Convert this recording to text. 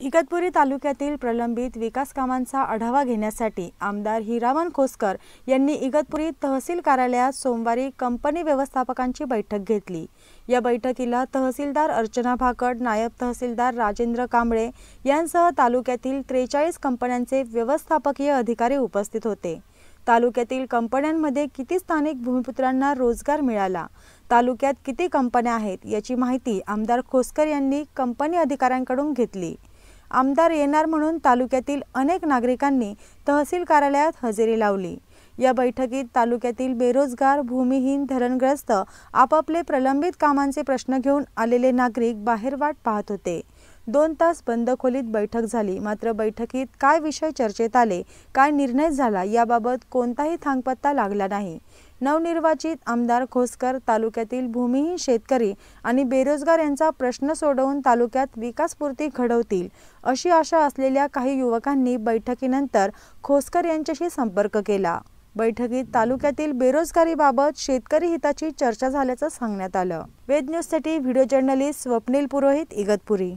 इगतपुरी तालुक्यातील प्रलंबित विकास कामांचा आढावा घेण्यासाठी आमदार हिरावन खोसकर यांनी इगतपुरी तहसील कार्यालयात सोमवारी कंपनी व्यवस्थापकांची बैठक घेतली या बैठकीला तहसीलदार अर्चना भाकड नायब तहसीलदार राजेंद्र कांबळे यांसह तालुक्यातील त्रेचाळीस कंपन्यांचे व्यवस्थापकीय अधिकारी उपस्थित होते तालुक्यातील कंपन्यांमध्ये किती स्थानिक भूमिपुत्रांना रोजगार मिळाला तालुक्यात किती कंपन्या आहेत याची माहिती आमदार खोसकर यांनी कंपनी अधिकाऱ्यांकडून घेतली आमदार येणार म्हणून तालुक्यातील अनेक नागरिकांनी तहसील कार्यालयात हजेरी लावली या बैठकीत तालुक्यातील बेरोजगार भूमिहीन धरणग्रस्त आपापले प्रलंबित कामांचे प्रश्न घेऊन आलेले नागरिक बाहेर वाट पाहत होते दोन तास बंद खोलीत बैठक झाली मात्र बैठकीत काय विषय चर्चेत आले काय निर्णय झाला याबाबत कोणताही थांगपत्ता लागला नाही नवनिर्वाचित आमदार खोसकर तालुक्यातील भूमिहीन शेतकरी आणि बेरोजगार यांचा प्रश्न सोडवून तालुक्यात विकासपूर्ती घडवतील अशी आशा असलेल्या काही युवकांनी बैठकीनंतर खोसकर यांच्याशी संपर्क केला बैठकीत तालुक्यातील बेरोजगारीबाबत शेतकरी हिताची चर्चा झाल्याचं सांगण्यात आलं वेद न्यूजसाठी व्हिडिओ जर्नलिस्ट स्वप्नील पुरोहित इगतपुरी